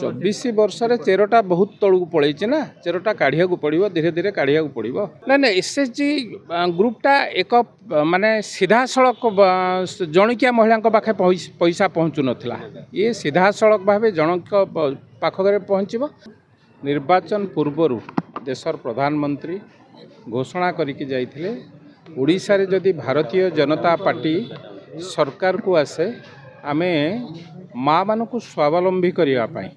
ଚବିଶ ବର୍ଷରେ ଚେରଟା ବହୁତ ତଳକୁ ପଳେଇଛି ନା ଚେରଟା କାଢ଼ିବାକୁ ପଡ଼ିବ ଧୀରେ ଧୀରେ କାଢ଼ିବାକୁ ପଡ଼ିବ ନାଇଁ ନାଇଁ ଏସ୍ ଏଚ୍ ଜି ଗ୍ରୁପ୍ଟା ଏକ ମାନେ ସିଧାସଳଖ ଜଣିକିଆ ମହିଳାଙ୍କ ପାଖେ ପଇସା ପହଞ୍ଚୁନଥିଲା ଇଏ ସିଧାସଳଖ ଭାବେ ଜଣଙ୍କ ପାଖରେ ପହଞ୍ଚିବ ନିର୍ବାଚନ ପୂର୍ବରୁ ଦେଶର ପ୍ରଧାନମନ୍ତ୍ରୀ ଘୋଷଣା କରିକି ଯାଇଥିଲେ ଓଡ଼ିଶାରେ ଯଦି ଭାରତୀୟ ଜନତା ପାର୍ଟି ସରକାରକୁ ଆସେ ଆମେ ମା'ମାନଙ୍କୁ ସ୍ୱାବଲମ୍ବୀ କରିବା ପାଇଁ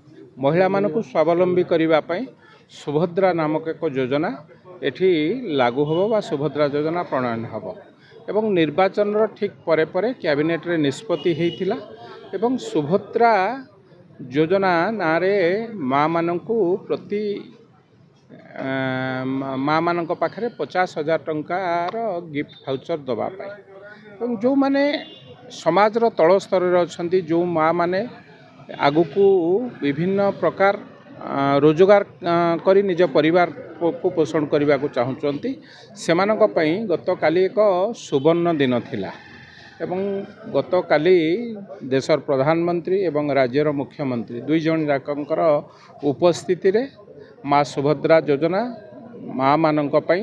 ମହିଳାମାନଙ୍କୁ ସ୍ୱାବଲମ୍ବୀ କରିବା ପାଇଁ ସୁଭଦ୍ରା ନାମକ ଏକ ଯୋଜନା ଏଠି ଲାଗୁ ହେବ ବା ସୁଭଦ୍ରା ଯୋଜନା ପ୍ରଣୟନ ହେବ ଏବଂ ନିର୍ବାଚନର ଠିକ୍ ପରେ ପରେ କ୍ୟାବିନେଟ୍ରେ ନିଷ୍ପତ୍ତି ହୋଇଥିଲା ଏବଂ ସୁଭଦ୍ରା ଯୋଜନା ନାଁରେ ମା'ମାନଙ୍କୁ ପ୍ରତି ମା'ମାନଙ୍କ ପାଖରେ ପଚାଶ ହଜାର ଟଙ୍କାର ଗିଫ୍ଟ ଭାଉଚର୍ ଦେବା ପାଇଁ ଏବଂ ଯେଉଁମାନେ ସମାଜର ତଳ ସ୍ତରରେ ଅଛନ୍ତି ଯେଉଁ ମାଆମାନେ ଆଗକୁ ବିଭିନ୍ନ ପ୍ରକାର ରୋଜଗାର କରି ନିଜ ପରିବାରକୁ ପୋଷଣ କରିବାକୁ ଚାହୁଁଛନ୍ତି ସେମାନଙ୍କ ପାଇଁ ଗତକାଲି ଏକ ସୁବର୍ଣ୍ଣ ଦିନ ଥିଲା ଏବଂ ଗତକାଲି ଦେଶର ପ୍ରଧାନମନ୍ତ୍ରୀ ଏବଂ ରାଜ୍ୟର ମୁଖ୍ୟମନ୍ତ୍ରୀ ଦୁଇ ଜଣ ଯାକଙ୍କର ଉପସ୍ଥିତିରେ ମା ସୁଭଦ୍ରା ଯୋଜନା ମାଆମାନଙ୍କ ପାଇଁ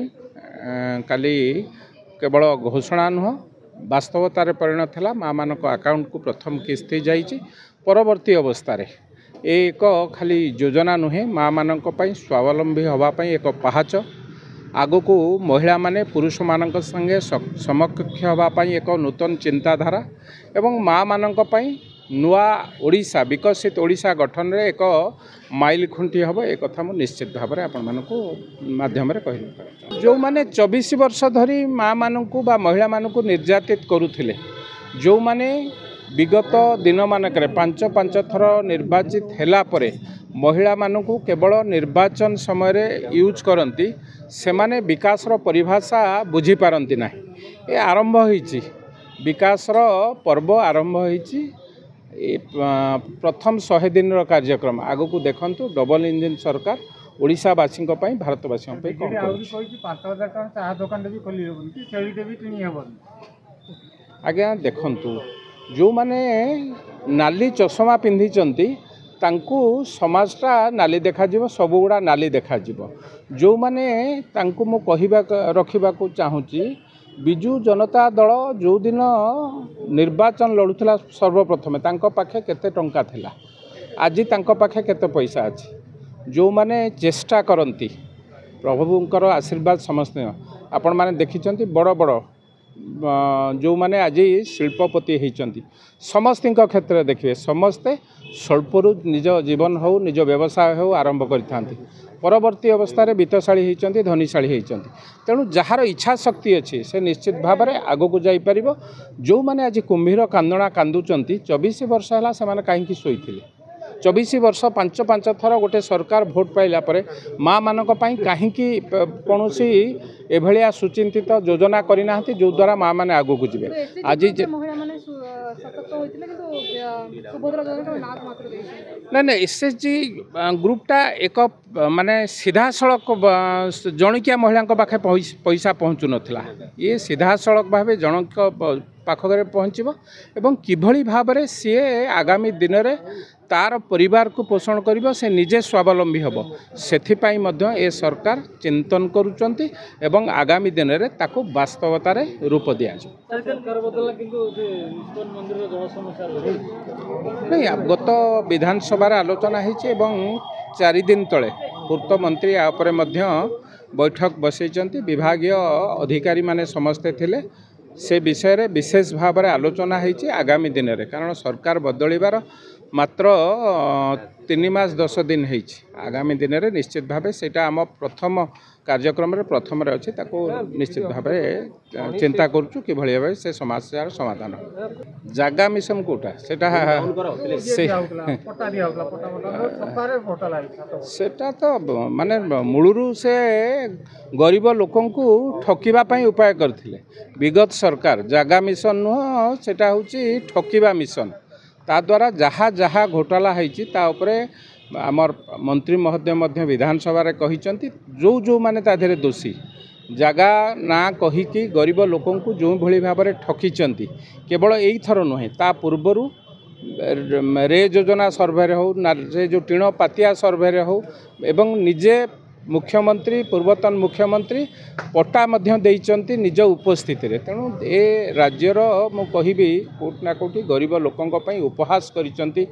କାଲି କେବଳ ଘୋଷଣା ନୁହଁ বাস্তবতার পরিণত হল মা মানক আকাউন্টকু প্রথম কিস্তি যাইছি পরবর্তী অবস্থায় ଏ ଏକ ଖାଲି ଯୋଜନା ନୁହେଁ ମାଆମାନଙ୍କ ପାଇଁ ସ୍ୱାବଲମ୍ବୀ ହେବା ପାଇଁ ଏକ ପାହାଚ ଆଗକୁ ମହିଳାମାନେ ପୁରୁଷମାନଙ୍କ ସାଙ୍ଗେ ସମକକ୍ଷ ହେବା ପାଇଁ ଏକ ନୂତନ ଚିନ୍ତାଧାରା ଏବଂ ମାଆମାନଙ୍କ ପାଇଁ ନୂଆ ଓଡ଼ିଶା ବିକଶିତ ଓଡ଼ିଶା ଗଠନରେ ଏକ ମାଇଲ ଖୁଣ୍ଟି ହେବ ଏ କଥା ମୁଁ ନିଶ୍ଚିତ ଭାବରେ ଆପଣମାନଙ୍କୁ ମାଧ୍ୟମରେ କହିବି ଯେଉଁମାନେ ଚବିଶ ବର୍ଷ ଧରି ମାଆମାନଙ୍କୁ ବା ମହିଳାମାନଙ୍କୁ ନିର୍ଯାତିତ କରୁଥିଲେ ଯେଉଁମାନେ ବିଗତ ଦିନମାନଙ୍କରେ ପାଞ୍ଚ ପାଞ୍ଚ ଥର ନିର୍ବାଚିତ ହେଲା ପରେ ମହିଳାମାନଙ୍କୁ କେବଳ ନିର୍ବାଚନ ସମୟରେ ୟୁଜ୍ କରନ୍ତି ସେମାନେ ବିକାଶର ପରିଭାଷା ବୁଝିପାରନ୍ତି ନାହିଁ ଏ ଆରମ୍ଭ ହୋଇଛି ବିକାଶର ପର୍ବ ଆରମ୍ଭ ହୋଇଛି ପ୍ରଥମ ଶହେ ଦିନର କାର୍ଯ୍ୟକ୍ରମ ଆଗକୁ ଦେଖନ୍ତୁ ଡବଲ ଇଞ୍ଜିନ୍ ସରକାର ଓଡ଼ିଶାବାସୀଙ୍କ ପାଇଁ ଭାରତବାସୀଙ୍କ ପାଇଁ କ'ଣ କହିଛି ପାଞ୍ଚ ହଜାର ଟଙ୍କା ଚାହା ଦୋକାନଟେ ବି ଖୋଲି ହେବନି କି ଛେଳିଟେ ବି କିଣି ହେବନି ଆଜ୍ଞା ଦେଖନ୍ତୁ ଯେଉଁମାନେ ନାଲି ଚଷମା ପିନ୍ଧିଛନ୍ତି ତାଙ୍କୁ ସମାଜଟା ନାଲି ଦେଖାଯିବ ସବୁଗୁଡ଼ା ନାଲି ଦେଖାଯିବ ଯେଉଁମାନେ ତାଙ୍କୁ ମୁଁ କହିବା ରଖିବାକୁ ଚାହୁଁଛି ବିଜୁ ଜନତା ଦଳ ଯେଉଁଦିନ ନିର୍ବାଚନ ଲଢ଼ୁଥିଲା ସର୍ବପ୍ରଥମେ ତାଙ୍କ ପାଖେ କେତେ ଟଙ୍କା ଥିଲା ଆଜି ତାଙ୍କ ପାଖେ କେତେ ପଇସା ଅଛି ଯେଉଁମାନେ ଚେଷ୍ଟା କରନ୍ତି ପ୍ରଭୁଙ୍କର ଆଶୀର୍ବାଦ ସମସ୍ତ ଆପଣମାନେ ଦେଖିଛନ୍ତି ବଡ଼ ବଡ଼ ଯେଉଁମାନେ ଆଜି ଶିଳ୍ପପତି ହୋଇଛନ୍ତି ସମସ୍ତଙ୍କ କ୍ଷେତ୍ରରେ ଦେଖିବେ ସମସ୍ତେ ସ୍ୱଳ୍ପରୁ ନିଜ ଜୀବନ ହେଉ ନିଜ ବ୍ୟବସାୟ ହେଉ ଆରମ୍ଭ କରିଥାନ୍ତି ପରବର୍ତ୍ତୀ ଅବସ୍ଥାରେ ବିତ୍ତଶାଳୀ ହୋଇଛନ୍ତି ଧନୀଶାଳୀ ହୋଇଛନ୍ତି ତେଣୁ ଯାହାର ଇଚ୍ଛାଶକ୍ତି ଅଛି ସେ ନିଶ୍ଚିତ ଭାବରେ ଆଗକୁ ଯାଇପାରିବ ଯେଉଁମାନେ ଆଜି କୁମ୍ଭୀର କାନ୍ଦଣା କାନ୍ଦୁଛନ୍ତି ଚବିଶ ବର୍ଷ ହେଲା ସେମାନେ କାହିଁକି ଶୋଇଥିଲେ ଚବିଶ ବର୍ଷ ପାଞ୍ଚ ପାଞ୍ଚ ଥର ଗୋଟେ ସରକାର ଭୋଟ୍ ପାଇଲା ପରେ ମାଆମାନଙ୍କ ପାଇଁ କାହିଁକି କୌଣସି ଏଭଳିଆ ସୁଚିନ୍ତିତ ଯୋଜନା କରିନାହାନ୍ତି ଯେଉଁଦ୍ୱାରା ମାଆମାନେ ଆଗକୁ ଯିବେ ଆଜି ନା ନା ଏସ୍ ଏଚ୍ ଜି ଗ୍ରୁପ୍ଟା ଏକ ମାନେ ସିଧାସଳଖ ଜଣିକିଆ ମହିଳାଙ୍କ ପାଖେ ପଇସା ପହଞ୍ଚୁନଥିଲା ଇଏ ସିଧାସଳଖ ଭାବେ ଜଣଙ୍କ ପାଖରେ ପହଞ୍ଚିବ ଏବଂ କିଭଳି ଭାବରେ ସିଏ ଆଗାମୀ ଦିନରେ ତା'ର ପରିବାରକୁ ପୋଷଣ କରିବ ସେ ନିଜେ ସ୍ୱାବଲମ୍ବୀ ହେବ ସେଥିପାଇଁ ମଧ୍ୟ ଏ ସରକାର ଚିନ୍ତନ କରୁଛନ୍ତି ଏବଂ ଆଗାମୀ ଦିନରେ ତାକୁ ବାସ୍ତବତାରେ ରୂପ ଦିଆଯିବ ନାଇଁ ଗତ ବିଧାନସଭାରେ ଆଲୋଚନା ହୋଇଛି ଏବଂ ଚାରିଦିନ ତଳେ ପୂର୍ତ୍ତ ମନ୍ତ୍ରୀ ୟା ଉପରେ ମଧ୍ୟ ବୈଠକ ବସାଇଛନ୍ତି ବିଭାଗୀୟ ଅଧିକାରୀମାନେ ସମସ୍ତେ ଥିଲେ ସେ ବିଷୟରେ ବିଶେଷ ଭାବରେ ଆଲୋଚନା ହୋଇଛି ଆଗାମୀ ଦିନରେ କାରଣ ସରକାର ବଦଳିବାର ମାତ୍ର ତିନି ମାସ ଦଶ ଦିନ ହେଇଛି ଆଗାମୀ ଦିନରେ ନିଶ୍ଚିତ ଭାବେ ସେଇଟା ଆମ ପ୍ରଥମ କାର୍ଯ୍ୟକ୍ରମରେ ପ୍ରଥମରେ ଅଛି ତାକୁ ନିଶ୍ଚିତ ଭାବେ ଚିନ୍ତା କରୁଛୁ କିଭଳି ଭାବେ ସେ ସମସ୍ୟାର ସମାଧାନ ଜାଗା ମିଶନ କେଉଁଟା ସେଟା ସେଟା ତ ମାନେ ମୂଳରୁ ସେ ଗରିବ ଲୋକଙ୍କୁ ଠକିବା ପାଇଁ ଉପାୟ କରିଥିଲେ ବିଗତ ସରକାର ଜାଗା ମିଶନ ନୁହଁ ସେଟା ହେଉଛି ଠକିବା ମିଶନ ତାଦ୍ୱାରା ଯାହା ଯାହା ଘୋଟାଲା ହେଇଛି ତା ଉପରେ ଆମର ମନ୍ତ୍ରୀ ମହୋଦୟ ମଧ୍ୟ ବିଧାନସଭାରେ କହିଛନ୍ତି ଯେଉଁ ଯେଉଁମାନେ ତା ଦେହରେ ଦୋଷୀ ଜାଗା ନାଁ କହିକି ଗରିବ ଲୋକଙ୍କୁ ଯେଉଁଭଳି ଭାବରେ ଠକିଛନ୍ତି କେବଳ ଏଇଥର ନୁହେଁ ତା ପୂର୍ବରୁ ରେ ଯୋଜନା ସର୍ଭେରେ ହେଉ ସେ ଯେଉଁ ଟିଣ ପାତିଆ ସର୍ଭେରେ ହେଉ ଏବଂ ନିଜେ ମୁଖ୍ୟମନ୍ତ୍ରୀ ପୂର୍ବତନ ମୁଖ୍ୟମନ୍ତ୍ରୀ ପଟ୍ଟା ମଧ୍ୟ ଦେଇଛନ୍ତି ନିଜ ଉପସ୍ଥିତିରେ ତେଣୁ ଏ ରାଜ୍ୟର ମୁଁ କହିବି କେଉଁଠି ନା କେଉଁଠି ଗରିବ ଲୋକଙ୍କ ପାଇଁ ଉପହାସ କରିଛନ୍ତି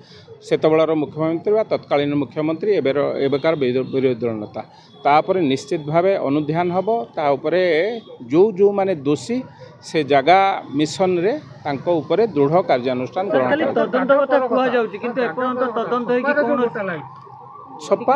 ସେତେବେଳର ମୁଖ୍ୟମନ୍ତ୍ରୀ ବା ତତ୍କାଳୀନ ମୁଖ୍ୟମନ୍ତ୍ରୀ ଏବେର ଏବେକାର ବିରୋଧୀ ଦଳ ନେତା ତାପରେ ନିଶ୍ଚିତ ଭାବେ ଅନୁଧ୍ୟାନ ହେବ ତା ଉପରେ ଯେଉଁ ଯେଉଁମାନେ ଦୋଷୀ ସେ ଜାଗା ମିଶନରେ ତାଙ୍କ ଉପରେ ଦୃଢ଼ କାର୍ଯ୍ୟାନୁଷ୍ଠାନ ଗ୍ରହଣ କରାଯାଉଛି ସଫା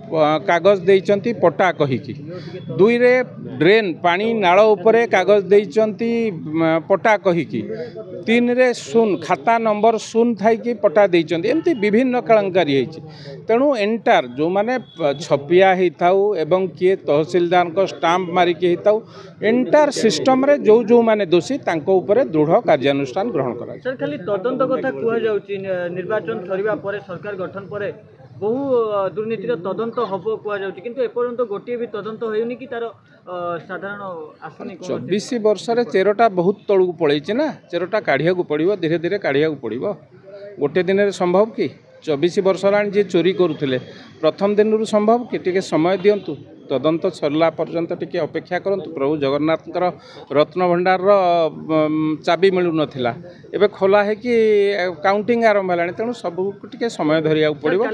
কাগজ দিয়েছেন পটা কহিকি দুইরে ড্রেন পানি নাল উপরে কাগজ দিয়েছেন পটা কহিকি তিনরে শূন্য খাতা নম্বর শূন্য থাইকি পটা দিয়েছেন এমতি বিভিন্ন কলঙ্কারী হয়েছে তেমন এন্টার যে ছপিয়া হয়ে থাও এবং কিয়ে তহসিলদার স্টাম্প মারিকি হয়ে থাও এন্টার সিষ্টমে যে যে দোষী তাঁর উপরে দৃঢ় কার্যানুষ্ঠান গ্রহণ করা স্যার খালি তদন্ত কথা কুয়া যাচ্ছে নির্বাচন সরিবা পরে সরকার গঠন পরে বহু দুর্নীতির তদন্ত হব কুযাচ্ছে কিন্তু এপর্যন্ত গোটিয়ে বি তদন্ত হয়নি কি তার সাধারণ আসুনি চবিশ বর্ষরে চেরটা বহুত তলকু পড়াইছে না চেরটা কাঢ়িয়াকু পড়ব ধীরে ধীরে কাঢ়িয়াকু পড়ব গোটিয়ে দিনের সম্ভব কি চবিশ বর্ষ হলানি যে চোরি করুলে প্রথম দিনর সম্ভব কি টিকে সময় দিন্তু তদন্ত সরলা পর্যন্ত টিকে অপেক্ষা করতু প্রভু জগন্নাথঙ্কর রত্নভণ্ডারর চাবি মিলুনথিলা এবে খোলা হয়েকি কাউন্টিং আরম্ভ হলানি তেমন সবুকে টিকে সময় ধরিয়া পড়ব